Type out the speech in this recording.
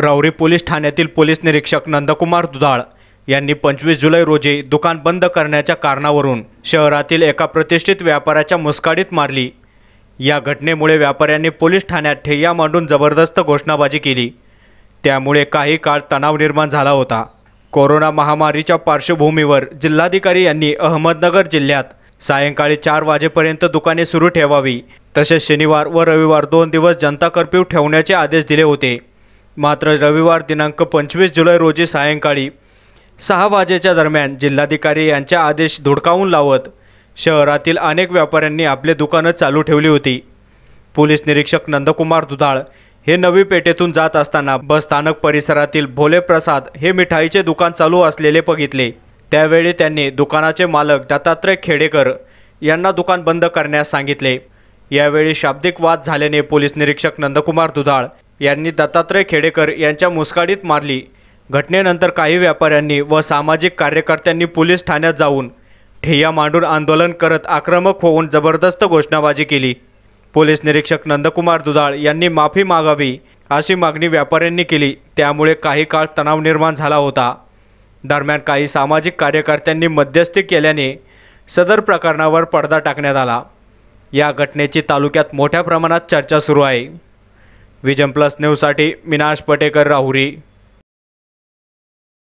रावरी police ठाण्यातील police निरीक्षक नंदकुमार दुधाळ यांनी पंचवीस जुलै रोजी दुकान बंद करण्याच्या कारणावरून शहरातील एका प्रतिष्ठित व्यापाऱ्याच्या मुस्काडीत मारली या घटनेमुळे व्यापाऱ्यांनी पोलीस ठाण्यात ठेय्या मांडून जबरदस्त घोषणाबाजी केली त्यामुळे काही काळ तणाव निर्माण झाला होता कोरोना महामारीच्या पार्श्वभूमीवर जिल्हाधिकारी यांनी अहमदनगर जिल्ह्यात सायंकाळी चार वाजेपर्यंत दुकाने सुरू ठेवावी तसेच शनिवार व रविवार दोन दिवस जनता कर्फ्यू ठेवण्याचे आदेश दिले होते मात्र रविवार दिनांक पंचवीस जुलै रोजी सायंकाळी सहा वाजेच्या दरम्यान जिल्हाधिकारी यांच्या आदेश धुडकावून लावत शहरातील अनेक व्यापाऱ्यांनी आपले दुकानं चालू ठेवली होती पोलीस निरीक्षक नंदकुमार दुधाळ हे नवी पेठेतून जात असताना बसस्थानक परिसरातील भोले प्रसाद हे मिठाईचे दुकान चालू असलेले बघितले त्यावेळी त्यांनी दुकानाचे मालक दत्तात्रय खेडेकर यांना दुकान बंद करण्यास सांगितले यावेळी शाब्दिक वाद झाल्याने पोलीस निरीक्षक नंदकुमार दुधाळ यांनी दत्तात्रय खेडेकर यांच्या मुसकाडीत मारली घटनेनंतर काही व्यापाऱ्यांनी व सामाजिक कार्यकर्त्यांनी पोलीस ठाण्यात जाऊन ठेया मांडून आंदोलन करत आक्रमक होऊन जबरदस्त घोषणाबाजी केली पोलीस निरीक्षक नंदकुमार दुधाळ यांनी माफी मागावी अशी मागणी व्यापाऱ्यांनी केली त्यामुळे काही काळ तणाव निर्माण झाला होता दरम्यान काही सामाजिक कार्यकर्त्यांनी मध्यस्थी केल्याने सदर प्रकरणावर पडदा टाकण्यात आला या घटनेची तालुक्यात मोठ्या प्रमाणात चर्चा सुरू आहे विजन प्लस न्यूजसाठी मिनाश पटेकर राहुरी